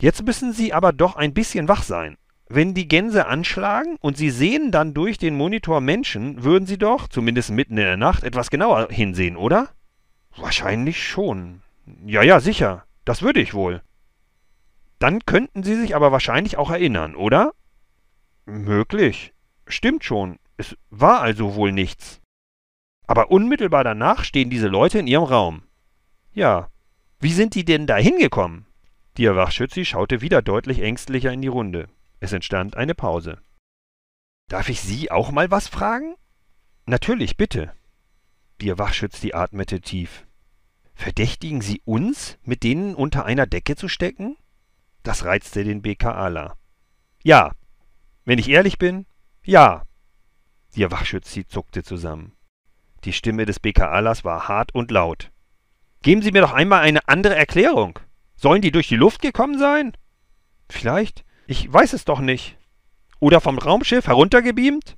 Jetzt müssen Sie aber doch ein bisschen wach sein. Wenn die Gänse anschlagen und Sie sehen dann durch den Monitor Menschen, würden Sie doch, zumindest mitten in der Nacht, etwas genauer hinsehen, oder? Wahrscheinlich schon. Ja, ja, sicher. Das würde ich wohl. Dann könnten Sie sich aber wahrscheinlich auch erinnern, oder? Möglich. Stimmt schon. Es war also wohl nichts. Aber unmittelbar danach stehen diese Leute in ihrem Raum. Ja. Wie sind die denn da hingekommen? Die Wachschützi schaute wieder deutlich ängstlicher in die Runde. Es entstand eine Pause. Darf ich Sie auch mal was fragen? Natürlich, bitte. Die Wachschützi atmete tief. Verdächtigen Sie uns, mit denen unter einer Decke zu stecken? Das reizte den BKAler. Ja, wenn ich ehrlich bin, ja. Ihr Wachschützi zuckte zusammen. Die Stimme des BKAlers war hart und laut. Geben Sie mir doch einmal eine andere Erklärung. Sollen die durch die Luft gekommen sein? Vielleicht, ich weiß es doch nicht. Oder vom Raumschiff heruntergebeamt?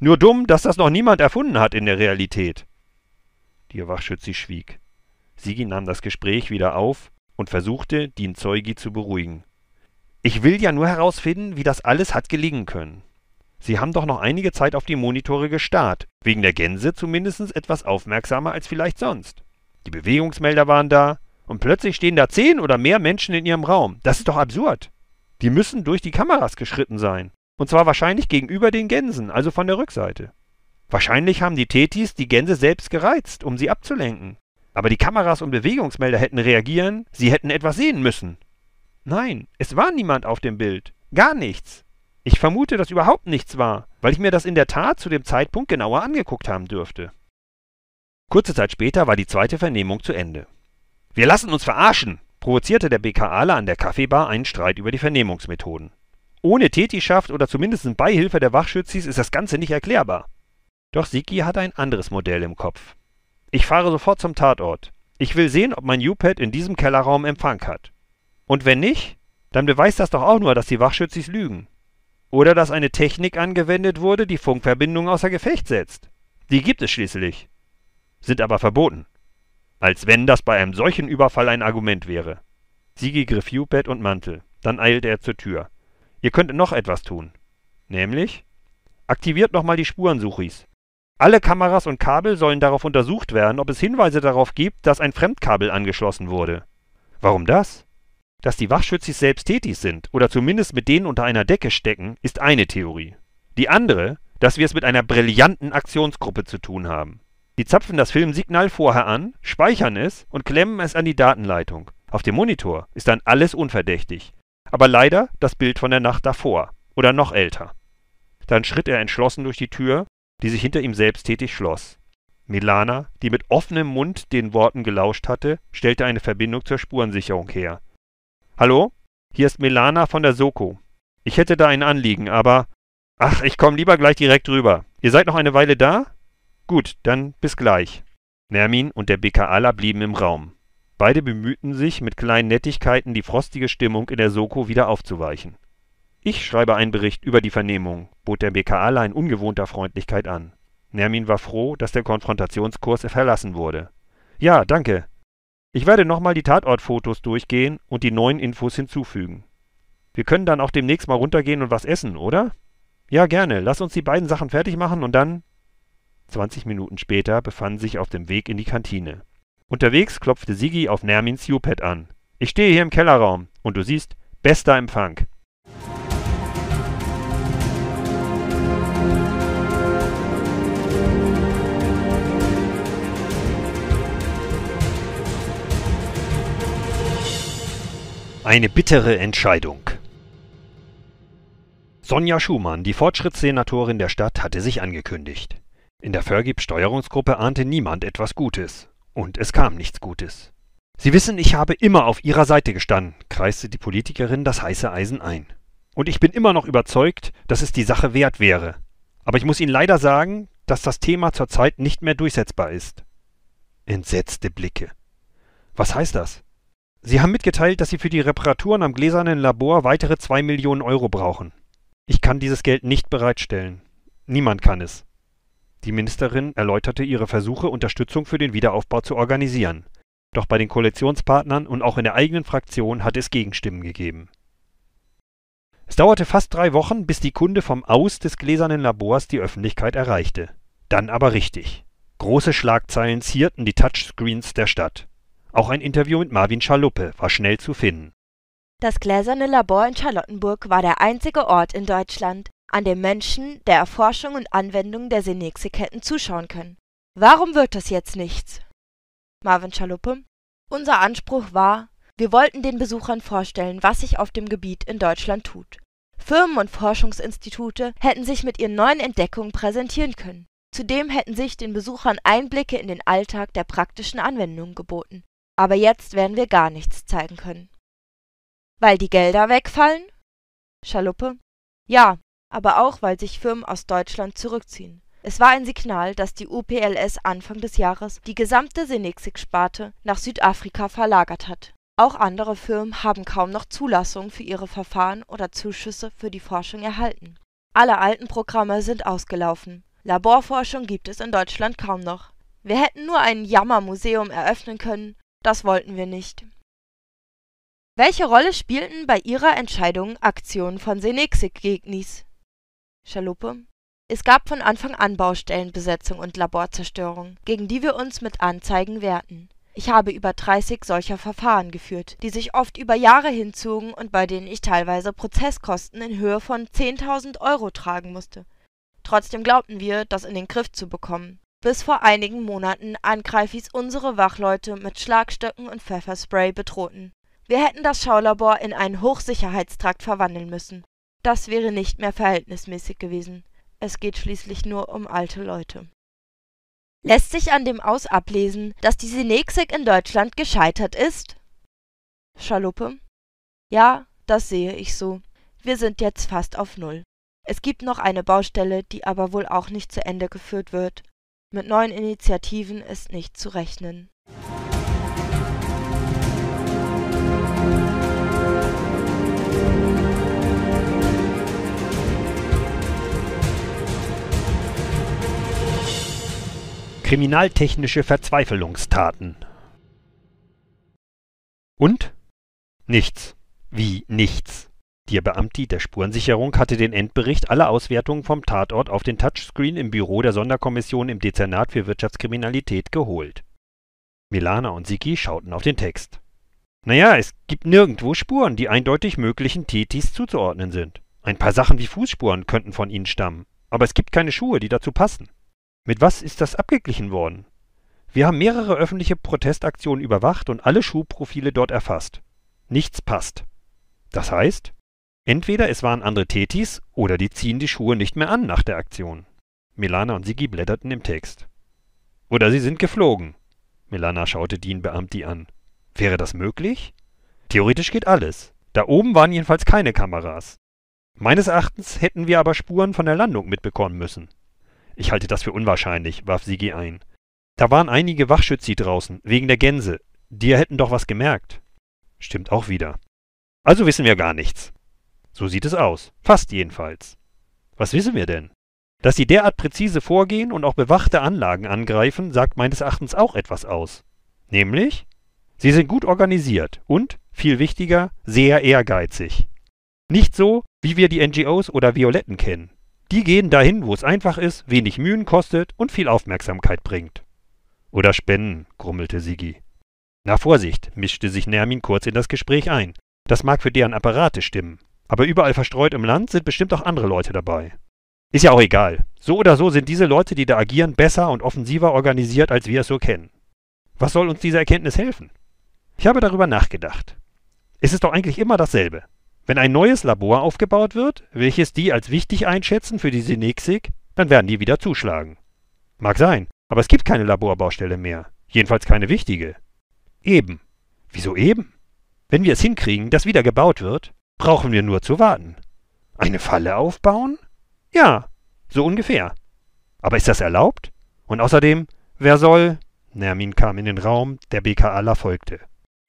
Nur dumm, dass das noch niemand erfunden hat in der Realität. Der Wachschützi schwieg. Sigi nahm das Gespräch wieder auf und versuchte, den Zeugi zu beruhigen. Ich will ja nur herausfinden, wie das alles hat gelingen können. Sie haben doch noch einige Zeit auf die Monitore gestarrt, wegen der Gänse zumindest etwas aufmerksamer als vielleicht sonst. Die Bewegungsmelder waren da, und plötzlich stehen da zehn oder mehr Menschen in ihrem Raum. Das ist doch absurd. Die müssen durch die Kameras geschritten sein, und zwar wahrscheinlich gegenüber den Gänsen, also von der Rückseite. Wahrscheinlich haben die Tetis die Gänse selbst gereizt, um sie abzulenken. Aber die Kameras und Bewegungsmelder hätten reagieren, sie hätten etwas sehen müssen. Nein, es war niemand auf dem Bild. Gar nichts. Ich vermute, dass überhaupt nichts war, weil ich mir das in der Tat zu dem Zeitpunkt genauer angeguckt haben dürfte. Kurze Zeit später war die zweite Vernehmung zu Ende. Wir lassen uns verarschen, provozierte der BKAler an der Kaffeebar einen Streit über die Vernehmungsmethoden. Ohne Tätischaft oder zumindest Beihilfe der Wachschützis ist das Ganze nicht erklärbar. Doch Siki hatte ein anderes Modell im Kopf. Ich fahre sofort zum Tatort. Ich will sehen, ob mein U-Pad in diesem Kellerraum Empfang hat. Und wenn nicht, dann beweist das doch auch nur, dass die Wachschützis lügen. Oder dass eine Technik angewendet wurde, die Funkverbindungen außer Gefecht setzt. Die gibt es schließlich, sind aber verboten. Als wenn das bei einem solchen Überfall ein Argument wäre. Sigi griff Hubert und Mantel, dann eilte er zur Tür. Ihr könnt noch etwas tun. Nämlich? Aktiviert nochmal die Spurensuchis. Alle Kameras und Kabel sollen darauf untersucht werden, ob es Hinweise darauf gibt, dass ein Fremdkabel angeschlossen wurde. Warum das? Dass die Wachschützis selbst tätig sind oder zumindest mit denen unter einer Decke stecken, ist eine Theorie. Die andere, dass wir es mit einer brillanten Aktionsgruppe zu tun haben. Die zapfen das Filmsignal vorher an, speichern es und klemmen es an die Datenleitung. Auf dem Monitor ist dann alles unverdächtig. Aber leider das Bild von der Nacht davor oder noch älter. Dann schritt er entschlossen durch die Tür, die sich hinter ihm selbsttätig schloss. Milana, die mit offenem Mund den Worten gelauscht hatte, stellte eine Verbindung zur Spurensicherung her. Hallo? Hier ist Melana von der Soko. Ich hätte da ein Anliegen, aber. Ach, ich komme lieber gleich direkt rüber. Ihr seid noch eine Weile da? Gut, dann bis gleich. Nermin und der BKAler blieben im Raum. Beide bemühten sich, mit kleinen Nettigkeiten die frostige Stimmung in der Soko wieder aufzuweichen. Ich schreibe einen Bericht über die Vernehmung, bot der BKAler in ungewohnter Freundlichkeit an. Nermin war froh, dass der Konfrontationskurs verlassen wurde. Ja, danke. Ich werde nochmal die Tatortfotos durchgehen und die neuen Infos hinzufügen. Wir können dann auch demnächst mal runtergehen und was essen, oder? Ja, gerne. Lass uns die beiden Sachen fertig machen und dann. 20 Minuten später befanden sich auf dem Weg in die Kantine. Unterwegs klopfte Sigi auf Nermins U-Pad an. Ich stehe hier im Kellerraum und du siehst, bester Empfang. Eine bittere Entscheidung. Sonja Schumann, die Fortschrittssenatorin der Stadt, hatte sich angekündigt. In der Vergib-Steuerungsgruppe ahnte niemand etwas Gutes. Und es kam nichts Gutes. Sie wissen, ich habe immer auf Ihrer Seite gestanden, kreiste die Politikerin das heiße Eisen ein. Und ich bin immer noch überzeugt, dass es die Sache wert wäre. Aber ich muss Ihnen leider sagen, dass das Thema zurzeit nicht mehr durchsetzbar ist. Entsetzte Blicke. Was heißt das? Sie haben mitgeteilt, dass Sie für die Reparaturen am gläsernen Labor weitere zwei Millionen Euro brauchen. Ich kann dieses Geld nicht bereitstellen. Niemand kann es. Die Ministerin erläuterte ihre Versuche, Unterstützung für den Wiederaufbau zu organisieren. Doch bei den Koalitionspartnern und auch in der eigenen Fraktion hat es Gegenstimmen gegeben. Es dauerte fast drei Wochen, bis die Kunde vom Aus des gläsernen Labors die Öffentlichkeit erreichte. Dann aber richtig. Große Schlagzeilen zierten die Touchscreens der Stadt. Auch ein Interview mit Marvin Schaluppe war schnell zu finden. Das gläserne Labor in Charlottenburg war der einzige Ort in Deutschland, an dem Menschen der Erforschung und Anwendung der senexe hätten zuschauen können. Warum wird das jetzt nichts? Marvin Schaluppe. Unser Anspruch war, wir wollten den Besuchern vorstellen, was sich auf dem Gebiet in Deutschland tut. Firmen und Forschungsinstitute hätten sich mit ihren neuen Entdeckungen präsentieren können. Zudem hätten sich den Besuchern Einblicke in den Alltag der praktischen Anwendungen geboten. Aber jetzt werden wir gar nichts zeigen können. Weil die Gelder wegfallen? Schaluppe. Ja, aber auch weil sich Firmen aus Deutschland zurückziehen. Es war ein Signal, dass die UPLS Anfang des Jahres die gesamte Senexig-Sparte nach Südafrika verlagert hat. Auch andere Firmen haben kaum noch Zulassungen für ihre Verfahren oder Zuschüsse für die Forschung erhalten. Alle alten Programme sind ausgelaufen. Laborforschung gibt es in Deutschland kaum noch. Wir hätten nur ein Jammermuseum eröffnen können, das wollten wir nicht. Welche Rolle spielten bei ihrer Entscheidung Aktionen von Senexi-Gegnis? Schaluppe: Es gab von Anfang an Baustellenbesetzung und Laborzerstörung, gegen die wir uns mit Anzeigen wehrten. Ich habe über 30 solcher Verfahren geführt, die sich oft über Jahre hinzogen und bei denen ich teilweise Prozesskosten in Höhe von 10.000 Euro tragen musste. Trotzdem glaubten wir, das in den Griff zu bekommen bis vor einigen Monaten Angreifis unsere Wachleute mit Schlagstöcken und Pfefferspray bedrohten. Wir hätten das Schaulabor in einen Hochsicherheitstrakt verwandeln müssen. Das wäre nicht mehr verhältnismäßig gewesen. Es geht schließlich nur um alte Leute. Lässt sich an dem aus ablesen, dass die Sinexik in Deutschland gescheitert ist? Schaluppe. Ja, das sehe ich so. Wir sind jetzt fast auf Null. Es gibt noch eine Baustelle, die aber wohl auch nicht zu Ende geführt wird, mit neuen Initiativen ist nicht zu rechnen. Kriminaltechnische Verzweiflungstaten. Und? Nichts. Wie nichts? Der Beamti der Spurensicherung hatte den Endbericht aller Auswertungen vom Tatort auf den Touchscreen im Büro der Sonderkommission im Dezernat für Wirtschaftskriminalität geholt. Milana und Siki schauten auf den Text. Naja, es gibt nirgendwo Spuren, die eindeutig möglichen Tetis zuzuordnen sind. Ein paar Sachen wie Fußspuren könnten von ihnen stammen, aber es gibt keine Schuhe, die dazu passen. Mit was ist das abgeglichen worden? Wir haben mehrere öffentliche Protestaktionen überwacht und alle Schuhprofile dort erfasst. Nichts passt. Das heißt, Entweder es waren andere Tetis oder die ziehen die Schuhe nicht mehr an nach der Aktion. Milana und Sigi blätterten im Text. Oder sie sind geflogen. Milana schaute Dean Beamti an. Wäre das möglich? Theoretisch geht alles. Da oben waren jedenfalls keine Kameras. Meines Erachtens hätten wir aber Spuren von der Landung mitbekommen müssen. Ich halte das für unwahrscheinlich, warf Sigi ein. Da waren einige Wachschützi draußen, wegen der Gänse. Die hätten doch was gemerkt. Stimmt auch wieder. Also wissen wir gar nichts. So sieht es aus. Fast jedenfalls. Was wissen wir denn? Dass sie derart präzise vorgehen und auch bewachte Anlagen angreifen, sagt meines Erachtens auch etwas aus. Nämlich, sie sind gut organisiert und, viel wichtiger, sehr ehrgeizig. Nicht so, wie wir die NGOs oder Violetten kennen. Die gehen dahin, wo es einfach ist, wenig Mühen kostet und viel Aufmerksamkeit bringt. Oder spenden, grummelte Sigi. Na Vorsicht, mischte sich Nermin kurz in das Gespräch ein. Das mag für deren Apparate stimmen, aber überall verstreut im Land sind bestimmt auch andere Leute dabei. Ist ja auch egal. So oder so sind diese Leute, die da agieren, besser und offensiver organisiert, als wir es so kennen. Was soll uns diese Erkenntnis helfen? Ich habe darüber nachgedacht. Es ist doch eigentlich immer dasselbe. Wenn ein neues Labor aufgebaut wird, welches die als wichtig einschätzen für die Synexik, dann werden die wieder zuschlagen. Mag sein, aber es gibt keine Laborbaustelle mehr. Jedenfalls keine wichtige. Eben. Wieso eben? Wenn wir es hinkriegen, dass wieder gebaut wird, brauchen wir nur zu warten. Eine Falle aufbauen? Ja, so ungefähr. Aber ist das erlaubt? Und außerdem, wer soll? Nermin kam in den Raum, der BKAler folgte.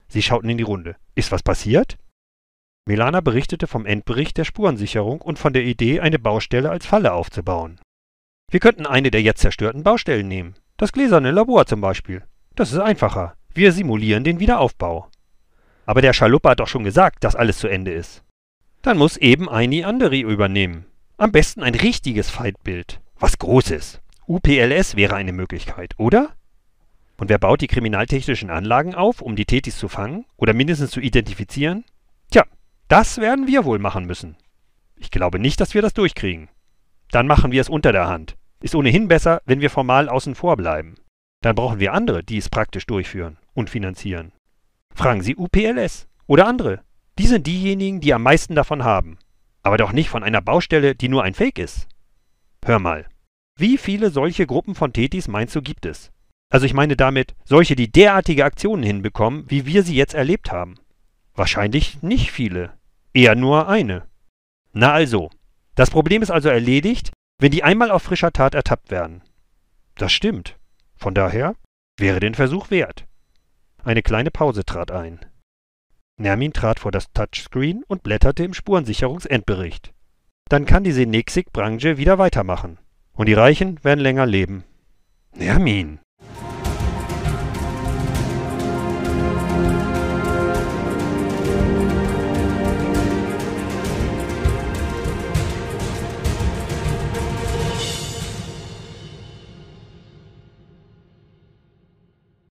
Sie schauten in die Runde. Ist was passiert? Milana berichtete vom Endbericht der Spurensicherung und von der Idee, eine Baustelle als Falle aufzubauen. Wir könnten eine der jetzt zerstörten Baustellen nehmen. Das gläserne Labor zum Beispiel. Das ist einfacher. Wir simulieren den Wiederaufbau. Aber der Schaluppe hat doch schon gesagt, dass alles zu Ende ist dann muss eben eine andere übernehmen. Am besten ein richtiges Feindbild, was Großes. UPLS wäre eine Möglichkeit, oder? Und wer baut die kriminaltechnischen Anlagen auf, um die Tätis zu fangen oder mindestens zu identifizieren? Tja, das werden wir wohl machen müssen. Ich glaube nicht, dass wir das durchkriegen. Dann machen wir es unter der Hand. Ist ohnehin besser, wenn wir formal außen vor bleiben. Dann brauchen wir andere, die es praktisch durchführen und finanzieren. Fragen Sie UPLS oder andere. Die sind diejenigen, die am meisten davon haben. Aber doch nicht von einer Baustelle, die nur ein Fake ist. Hör mal. Wie viele solche Gruppen von Tetis meinst du gibt es? Also ich meine damit, solche, die derartige Aktionen hinbekommen, wie wir sie jetzt erlebt haben. Wahrscheinlich nicht viele. Eher nur eine. Na also. Das Problem ist also erledigt, wenn die einmal auf frischer Tat ertappt werden. Das stimmt. Von daher wäre den Versuch wert. Eine kleine Pause trat ein. Nermin trat vor das Touchscreen und blätterte im Spurensicherungsendbericht. Dann kann die Senexik-Branche wieder weitermachen. Und die Reichen werden länger leben. Nermin,